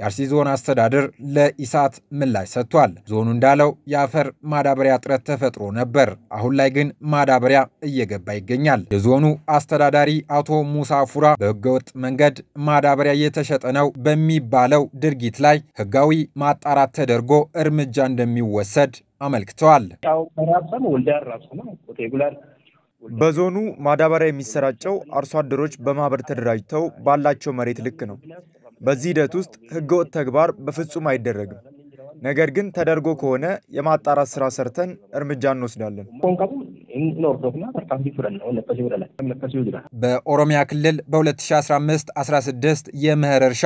[SPEAKER 10] የአርሲ ዞን አስተዳደር ለኢሳት ምላሽ ሰጥቷል። ዞኑ እንዳለው የአፈር ማዳበሪያ እጥረት ተፈጥሮ ነበር። አሁን ላይ ግን ማዳበሪያ እየገባ ይገኛል። የዞኑ አስተዳዳሪ አቶ ሙሳ ፉራ በህገወጥ መንገድ ማዳበሪያ እየተሸጠ ነው በሚባለው ድርጊት ላይ ህጋዊ ማጣራት ተደርጎ እርምጃ እንደሚወሰድ አመልክተዋል። ያው ራሱ ነው ወልዳ ራሱ ነው ሬጉላር በዞኑ ማዳበሪያ የሚሰራጨው
[SPEAKER 3] አርሶ አደሮች በማህበር ተደራጅተው ባላቸው መሬት ልክ ነው። በዚህ ሂደት ውስጥ ህገወጥ ተግባር በፍጹም አይደረግም። ነገር ግን ተደርጎ ከሆነ የማጣራት ስራ ሰርተን እርምጃ እንወስዳለን።
[SPEAKER 10] በኦሮሚያ ክልል በ2015/16 የመኸር እርሻ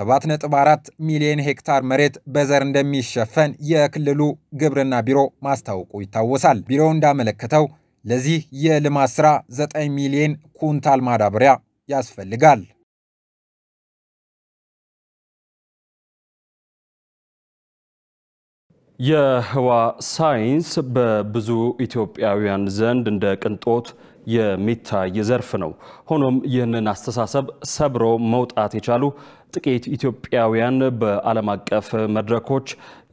[SPEAKER 10] 7.4 ሚሊዮን ሄክታር መሬት በዘር እንደሚሸፈን የክልሉ ግብርና ቢሮ ማስታወቁ ይታወሳል። ቢሮው እንዳመለከተው ለዚህ የልማት ስራ 9 ሚሊዮን
[SPEAKER 2] ኩንታል ማዳበሪያ ያስፈልጋል። የህዋ
[SPEAKER 1] ሳይንስ በብዙ ኢትዮጵያውያን ዘንድ እንደ ቅንጦት የሚታይ ዘርፍ ነው። ሆኖም ይህንን አስተሳሰብ ሰብሮ መውጣት የቻሉ ጥቂት ኢትዮጵያውያን በዓለም አቀፍ መድረኮች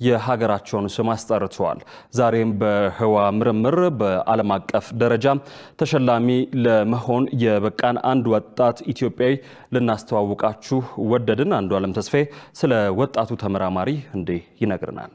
[SPEAKER 1] የሀገራቸውን ስም አስጠርተዋል። ዛሬም በህዋ ምርምር በዓለም አቀፍ ደረጃ ተሸላሚ ለመሆን የበቃን አንድ ወጣት ኢትዮጵያዊ ልናስተዋውቃችሁ ወደድን። አንዱ ዓለም ተስፋዬ ስለ ወጣቱ ተመራማሪ እንዲህ ይነግርናል።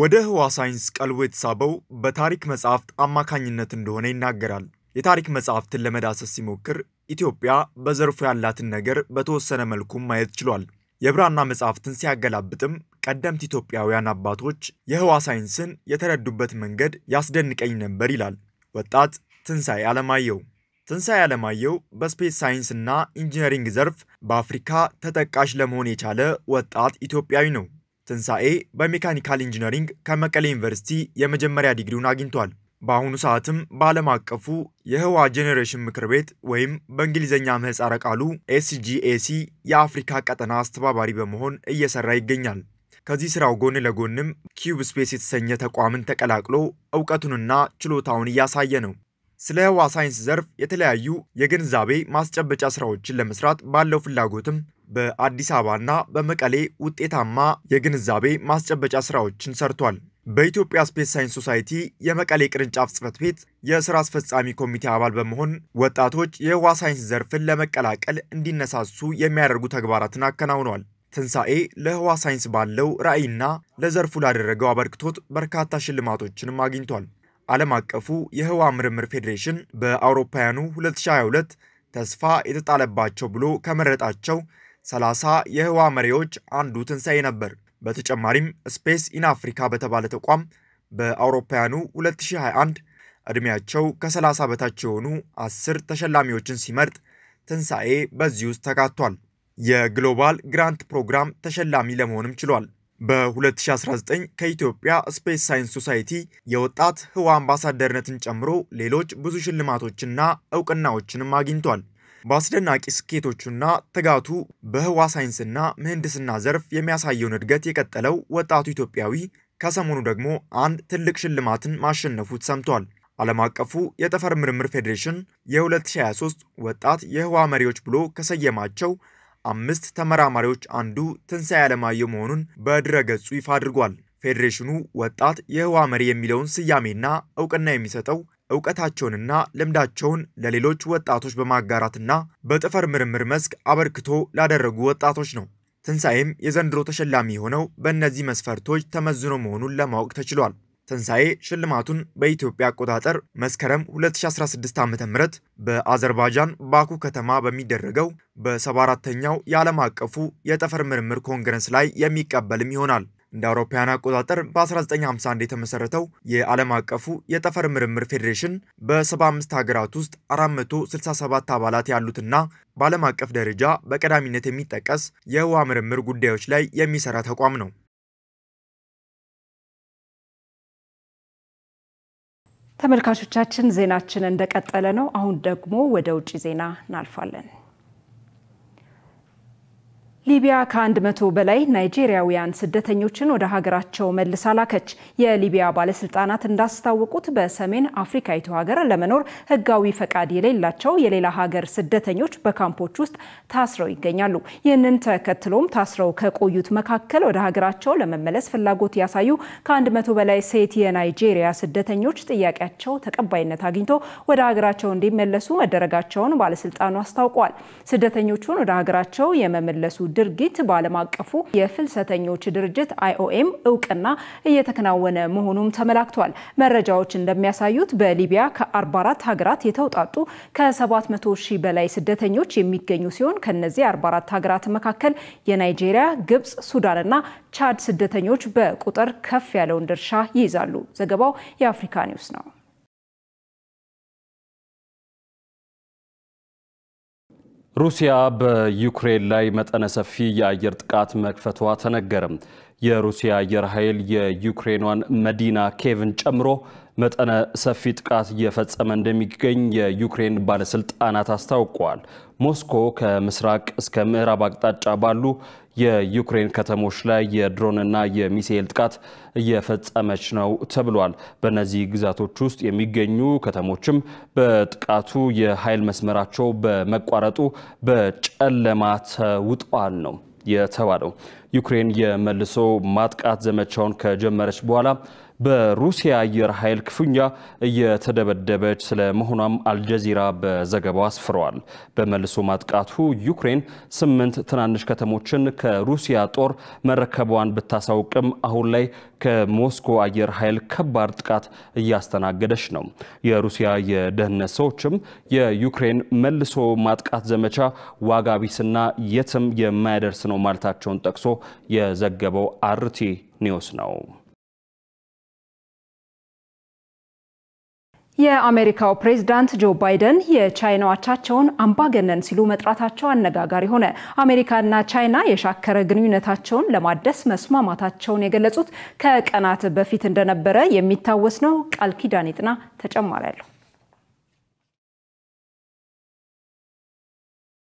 [SPEAKER 3] ወደ ህዋ ሳይንስ ቀልቦ የተሳበው በታሪክ መጽሐፍት አማካኝነት እንደሆነ ይናገራል። የታሪክ መጽሐፍትን ለመዳሰስ ሲሞክር ኢትዮጵያ በዘርፉ ያላትን ነገር በተወሰነ መልኩም ማየት ችሏል። የብራና መጻሕፍትን ሲያገላብጥም ቀደምት ኢትዮጵያውያን አባቶች የህዋ ሳይንስን የተረዱበት መንገድ ያስደንቀኝ ነበር ይላል ወጣት ትንሣኤ አለማየሁ። ትንሣኤ አለማየሁ በስፔስ ሳይንስና ኢንጂነሪንግ ዘርፍ በአፍሪካ ተጠቃሽ ለመሆን የቻለ ወጣት ኢትዮጵያዊ ነው። ትንሣኤ በሜካኒካል ኢንጂነሪንግ ከመቀሌ ዩኒቨርሲቲ የመጀመሪያ ዲግሪውን አግኝቷል። በአሁኑ ሰዓትም በዓለም አቀፉ የህዋ ጄኔሬሽን ምክር ቤት ወይም በእንግሊዝኛ ምህፃረ ቃሉ ኤስጂኤሲ የአፍሪካ ቀጠና አስተባባሪ በመሆን እየሰራ ይገኛል። ከዚህ ስራው ጎን ለጎንም ኪዩብ ስፔስ የተሰኘ ተቋምን ተቀላቅሎ እውቀቱንና ችሎታውን እያሳየ ነው። ስለ ህዋ ሳይንስ ዘርፍ የተለያዩ የግንዛቤ ማስጨበጫ ስራዎችን ለመስራት ባለው ፍላጎትም በአዲስ አበባና በመቀሌ ውጤታማ የግንዛቤ ማስጨበጫ ስራዎችን ሰርቷል። በኢትዮጵያ ስፔስ ሳይንስ ሶሳይቲ የመቀሌ ቅርንጫፍ ጽህፈት ቤት የስራ አስፈጻሚ ኮሚቴ አባል በመሆን ወጣቶች የህዋ ሳይንስ ዘርፍን ለመቀላቀል እንዲነሳሱ የሚያደርጉ ተግባራትን አከናውኗል። ትንሣኤ ለህዋ ሳይንስ ባለው ራዕይና ለዘርፉ ላደረገው አበርክቶት በርካታ ሽልማቶችንም አግኝቷል። ዓለም አቀፉ የህዋ ምርምር ፌዴሬሽን በአውሮፓውያኑ 2022 ተስፋ የተጣለባቸው ብሎ ከመረጣቸው 30 የህዋ መሪዎች አንዱ ትንሣኤ ነበር። በተጨማሪም ስፔስ ኢን አፍሪካ በተባለ ተቋም በአውሮፓውያኑ 2021 ዕድሜያቸው ከ30 በታች የሆኑ አስር ተሸላሚዎችን ሲመርጥ ትንሣኤ በዚህ ውስጥ ተካቷል። የግሎባል ግራንት ፕሮግራም ተሸላሚ ለመሆንም ችሏል። በ2019 ከኢትዮጵያ ስፔስ ሳይንስ ሶሳይቲ የወጣት ህዋ አምባሳደርነትን ጨምሮ ሌሎች ብዙ ሽልማቶችና እውቅናዎችንም አግኝቷል። በአስደናቂ ስኬቶቹና ትጋቱ በህዋ ሳይንስና ምህንድስና ዘርፍ የሚያሳየውን እድገት የቀጠለው ወጣቱ ኢትዮጵያዊ ከሰሞኑ ደግሞ አንድ ትልቅ ሽልማትን ማሸነፉ ተሰምቷል። ዓለም አቀፉ የጠፈር ምርምር ፌዴሬሽን የ2023 ወጣት የህዋ መሪዎች ብሎ ከሰየማቸው አምስት ተመራማሪዎች አንዱ ትንሣኤ ዓለማየሁ መሆኑን በድረ-ገጹ ይፋ አድርጓል። ፌዴሬሽኑ ወጣት የህዋ መሪ የሚለውን ስያሜና እውቅና የሚሰጠው እውቀታቸውንና ልምዳቸውን ለሌሎች ወጣቶች በማጋራትና በጥፈር ምርምር መስክ አበርክቶ ላደረጉ ወጣቶች ነው። ትንሣኤም የዘንድሮ ተሸላሚ የሆነው በእነዚህ መስፈርቶች ተመዝኖ መሆኑን ለማወቅ ተችሏል። ትንሣኤ ሽልማቱን በኢትዮጵያ አቆጣጠር መስከረም 2016 ዓ ም በአዘርባይጃን ባኩ ከተማ በሚደረገው በ74ተኛው የዓለም አቀፉ የጠፈር ምርምር ኮንግረስ ላይ የሚቀበልም ይሆናል። እንደ አውሮፓውያን አቆጣጠር በ1951 የተመሰረተው የዓለም አቀፉ የጠፈር ምርምር ፌዴሬሽን በ75 ሀገራት ውስጥ 467 አባላት ያሉትና በዓለም አቀፍ ደረጃ በቀዳሚነት የሚጠቀስ የህዋ ምርምር ጉዳዮች ላይ የሚሰራ ተቋም ነው።
[SPEAKER 2] ተመልካቾቻችን ዜናችን እንደቀጠለ ነው። አሁን ደግሞ ወደ ውጭ ዜና እናልፋለን። ሊቢያ ከአንድ መቶ በላይ ናይጄሪያውያን ስደተኞችን ወደ ሀገራቸው መልሳ ላከች። የሊቢያ ባለስልጣናት እንዳስታወቁት በሰሜን አፍሪካዊቱ ሀገር ለመኖር ህጋዊ ፈቃድ የሌላቸው የሌላ ሀገር ስደተኞች በካምፖች ውስጥ ታስረው ይገኛሉ። ይህንን ተከትሎም ታስረው ከቆዩት መካከል ወደ ሀገራቸው ለመመለስ ፍላጎት ያሳዩ ከአንድ መቶ በላይ ሴት የናይጄሪያ ስደተኞች ጥያቄያቸው ተቀባይነት አግኝቶ ወደ ሀገራቸው እንዲመለሱ መደረጋቸውን ባለስልጣኑ አስታውቋል። ስደተኞቹን ወደ ሀገራቸው የመመለሱ ድርጊት በዓለም አቀፉ የፍልሰተኞች ድርጅት አይኦኤም እውቅና እየተከናወነ መሆኑም ተመላክቷል። መረጃዎች እንደሚያሳዩት በሊቢያ ከ44 ሀገራት የተውጣጡ ከ700 ሺህ በላይ ስደተኞች የሚገኙ ሲሆን ከነዚህ 44 ሀገራት መካከል የናይጄሪያ፣ ሱዳን ሱዳንና ቻድ ስደተኞች በቁጥር ከፍ ያለውን ድርሻ ይይዛሉ። ዘገባው የአፍሪካ ኒውስ ነው።
[SPEAKER 1] ሩሲያ በዩክሬን ላይ መጠነ ሰፊ የአየር ጥቃት መክፈቷ ተነገረም። የሩሲያ አየር ኃይል የዩክሬኗን መዲና ኬቭን ጨምሮ መጠነ ሰፊ ጥቃት እየፈጸመ እንደሚገኝ የዩክሬን ባለስልጣናት አስታውቀዋል። ሞስኮ ከምስራቅ እስከ ምዕራብ አቅጣጫ ባሉ የዩክሬን ከተሞች ላይ የድሮንና የሚሳኤል ጥቃት እየፈጸመች ነው ተብሏል። በእነዚህ ግዛቶች ውስጥ የሚገኙ ከተሞችም በጥቃቱ የኃይል መስመራቸው በመቋረጡ በጨለማ ተውጠዋል ነው የተባለው። ዩክሬን የመልሶ ማጥቃት ዘመቻውን ከጀመረች በኋላ በሩሲያ አየር ኃይል ክፉኛ እየተደበደበች ስለመሆኗም አልጀዚራ በዘገባው አስፍረዋል። በመልሶ ማጥቃቱ ዩክሬን ስምንት ትናንሽ ከተሞችን ከሩሲያ ጦር መረከቧን ብታሳውቅም አሁን ላይ ከሞስኮ አየር ኃይል ከባድ ጥቃት እያስተናገደች ነው። የሩሲያ የደህንነት ሰዎችም የዩክሬን መልሶ ማጥቃት ዘመቻ ዋጋ ቢስና የትም የማያደርስ ነው ማለታቸውን ጠቅሶ የዘገበው አርቲ
[SPEAKER 2] ኒውስ ነው። የአሜሪካው ፕሬዝዳንት ጆ ባይደን የቻይና አቻቸውን አምባገነን ሲሉ መጥራታቸው አነጋጋሪ ሆነ። አሜሪካና ቻይና የሻከረ ግንኙነታቸውን ለማደስ መስማማታቸውን የገለጹት ከቀናት በፊት እንደነበረ የሚታወስ ነው። ቃል ኪዳን ይጥና ተጨማሪ ያለው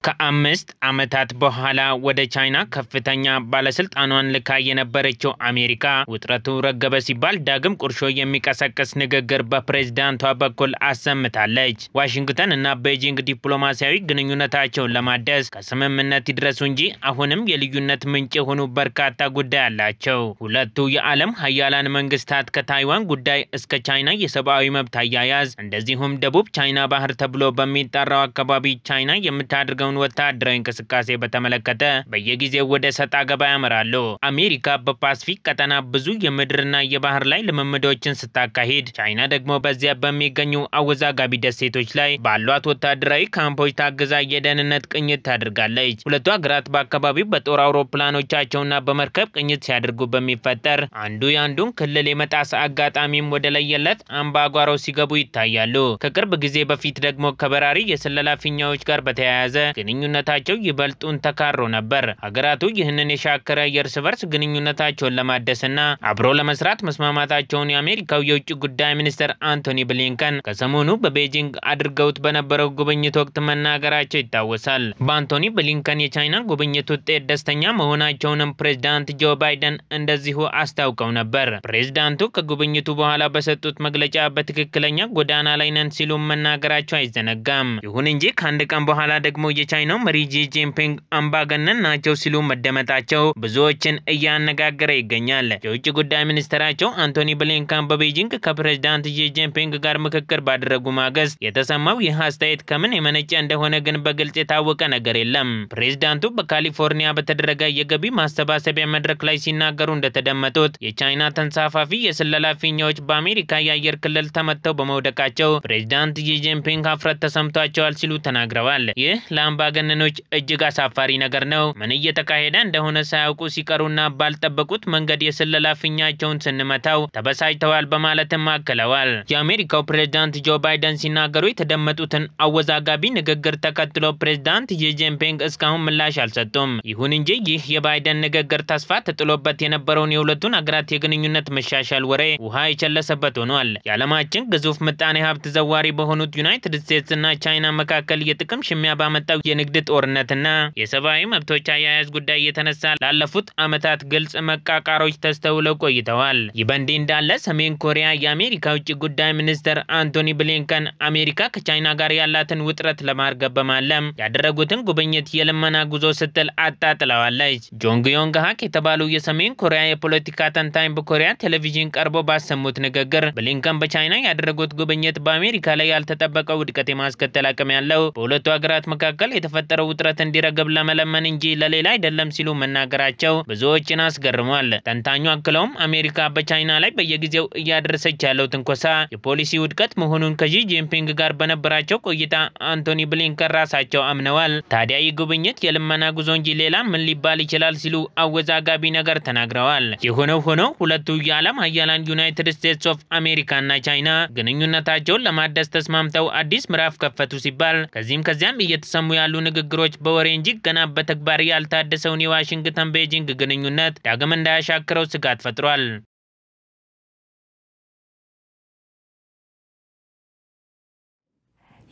[SPEAKER 12] ከአምስት ዓመታት በኋላ ወደ ቻይና ከፍተኛ ባለስልጣኗን ልካ የነበረችው አሜሪካ ውጥረቱ ረገበ ሲባል ዳግም ቁርሾ የሚቀሰቅስ ንግግር በፕሬዝዳንቷ በኩል አሰምታለች። ዋሽንግተን እና ቤጂንግ ዲፕሎማሲያዊ ግንኙነታቸውን ለማደስ ከስምምነት ይድረሱ እንጂ አሁንም የልዩነት ምንጭ የሆኑ በርካታ ጉዳይ አላቸው። ሁለቱ የዓለም ሀያላን መንግስታት ከታይዋን ጉዳይ እስከ ቻይና የሰብአዊ መብት አያያዝ እንደዚሁም ደቡብ ቻይና ባህር ተብሎ በሚጠራው አካባቢ ቻይና የምታደርገውን የሚያደርገውን ወታደራዊ እንቅስቃሴ በተመለከተ በየጊዜው ወደ ሰጣ ገባ ያመራሉ። አሜሪካ በፓስፊክ ቀጠና ብዙ የምድርና የባህር ላይ ልምምዶችን ስታካሂድ፣ ቻይና ደግሞ በዚያ በሚገኙ አወዛጋቢ ደሴቶች ላይ ባሏት ወታደራዊ ካምፖች ታግዛ የደህንነት ቅኝት ታደርጋለች። ሁለቱ ሀገራት በአካባቢው በጦር አውሮፕላኖቻቸውና በመርከብ ቅኝት ሲያደርጉ በሚፈጠር አንዱ የአንዱን ክልል የመጣስ አጋጣሚም ወደ ለየለት አምባጓሮ ሲገቡ ይታያሉ። ከቅርብ ጊዜ በፊት ደግሞ ከበራሪ የስለላ ፊኛዎች ጋር በተያያዘ ግንኙነታቸው ይበልጡን ተካሮ ነበር። ሀገራቱ ይህንን የሻከረ የእርስ በርስ ግንኙነታቸውን ለማደስና አብሮ ለመስራት መስማማታቸውን የአሜሪካው የውጭ ጉዳይ ሚኒስትር አንቶኒ ብሊንከን ከሰሞኑ በቤጂንግ አድርገውት በነበረው ጉብኝት ወቅት መናገራቸው ይታወሳል። በአንቶኒ ብሊንከን የቻይና ጉብኝት ውጤት ደስተኛ መሆናቸውንም ፕሬዝዳንት ጆ ባይደን እንደዚሁ አስታውቀው ነበር። ፕሬዚዳንቱ ከጉብኝቱ በኋላ በሰጡት መግለጫ በትክክለኛ ጎዳና ላይ ነን ሲሉም መናገራቸው አይዘነጋም። ይሁን እንጂ ከአንድ ቀን በኋላ ደግሞ የቻ አስመሳይ መሪ ጂ ጂንፒንግ አምባገነን ናቸው ሲሉ መደመጣቸው ብዙዎችን እያነጋገረ ይገኛል። የውጭ ጉዳይ ሚኒስትራቸው አንቶኒ ብሊንከን በቤጂንግ ከፕሬዝዳንት ጂ ጂንፒንግ ጋር ምክክር ባደረጉ ማግስት የተሰማው ይህ አስተያየት ከምን የመነጨ እንደሆነ ግን በግልጽ የታወቀ ነገር የለም። ፕሬዚዳንቱ በካሊፎርኒያ በተደረገ የገቢ ማሰባሰቢያ መድረክ ላይ ሲናገሩ እንደተደመጡት የቻይና ተንሳፋፊ የስለላ ፊኛዎች በአሜሪካ የአየር ክልል ተመተው በመውደቃቸው ፕሬዝዳንት ጂ ጂንፒንግ አፍረት ተሰምቷቸዋል ሲሉ ተናግረዋል። ይህ ለአምባ አምባገነኖች እጅግ አሳፋሪ ነገር ነው። ምን እየተካሄደ እንደሆነ ሳያውቁ ሲቀሩና ባልጠበቁት መንገድ የስለላ ፊኛቸውን ስንመታው ተበሳጭተዋል በማለትም አክለዋል። የአሜሪካው ፕሬዝዳንት ጆ ባይደን ሲናገሩ የተደመጡትን አወዛጋቢ ንግግር ተከትሎ ፕሬዝዳንት የጄምፔንግ እስካሁን ምላሽ አልሰጡም። ይሁን እንጂ ይህ የባይደን ንግግር ተስፋ ተጥሎበት የነበረውን የሁለቱን አገራት የግንኙነት መሻሻል ወሬ ውሃ የቸለሰበት ሆኗል። የዓለማችን ግዙፍ ምጣኔ ሀብት ዘዋሪ በሆኑት ዩናይትድ እና ቻይና መካከል የጥቅም ሽሚያ ባመጣው የንግድ ጦርነትና የሰብአዊ መብቶች አያያዝ ጉዳይ የተነሳ ላለፉት ዓመታት ግልጽ መቃቃሮች ተስተውለው ቆይተዋል። ይህ በእንዲህ እንዳለ ሰሜን ኮሪያ የአሜሪካ ውጭ ጉዳይ ሚኒስትር አንቶኒ ብሊንከን አሜሪካ ከቻይና ጋር ያላትን ውጥረት ለማርገብ በማለም ያደረጉትን ጉብኝት የልመና ጉዞ ስትል አጣጥለዋለች። ጆንግ ዮንግ ሀክ የተባሉ የሰሜን ኮሪያ የፖለቲካ ተንታኝ በኮሪያ ቴሌቪዥን ቀርቦ ባሰሙት ንግግር ብሊንከን በቻይና ያደረጉት ጉብኝት በአሜሪካ ላይ ያልተጠበቀ ውድቀት የማስከተል አቅም ያለው በሁለቱ ሀገራት መካከል የተፈጠረው ውጥረት እንዲረገብ ለመለመን እንጂ ለሌላ አይደለም ሲሉ መናገራቸው ብዙዎችን አስገርሟል። ተንታኙ አክለውም አሜሪካ በቻይና ላይ በየጊዜው እያደረሰች ያለው ትንኮሳ የፖሊሲ ውድቀት መሆኑን ከሺ ጂንፒንግ ጋር በነበራቸው ቆይታ አንቶኒ ብሊንከን ራሳቸው አምነዋል። ታዲያ ይህ ጉብኝት የልመና ጉዞ እንጂ ሌላ ምን ሊባል ይችላል ሲሉ አወዛጋቢ ነገር ተናግረዋል። የሆነው ሆኖ ሁለቱ የዓለም ሀያላን ዩናይትድ ስቴትስ ኦፍ አሜሪካና ቻይና ግንኙነታቸውን ለማደስ ተስማምተው አዲስ ምዕራፍ ከፈቱ ሲባል ከዚህም ከዚያም እየተሰሙ ያሉ ንግግሮች በወሬ እንጂ ገና በተግባር ያልታደሰውን የዋሽንግተን ቤጂንግ ግንኙነት ዳግም እንዳያሻክረው ስጋት ፈጥሯል።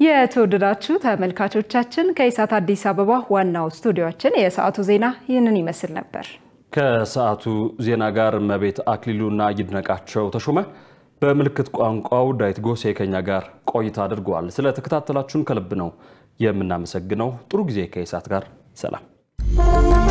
[SPEAKER 2] የተወደዳችሁ ተመልካቾቻችን ከኢሳት አዲስ አበባ ዋናው ስቱዲዮችን የሰዓቱ ዜና ይህንን ይመስል ነበር።
[SPEAKER 1] ከሰዓቱ ዜና ጋር መቤት አክሊሉና ይድነቃቸው ተሾመ በምልክት ቋንቋው ዳዊት ጎሴ ከኛ ጋር ቆይታ አድርገዋል። ስለተከታተላችሁን ከልብ ነው የምናመሰግነው። ጥሩ ጊዜ ከኢሳት ጋር ሰላም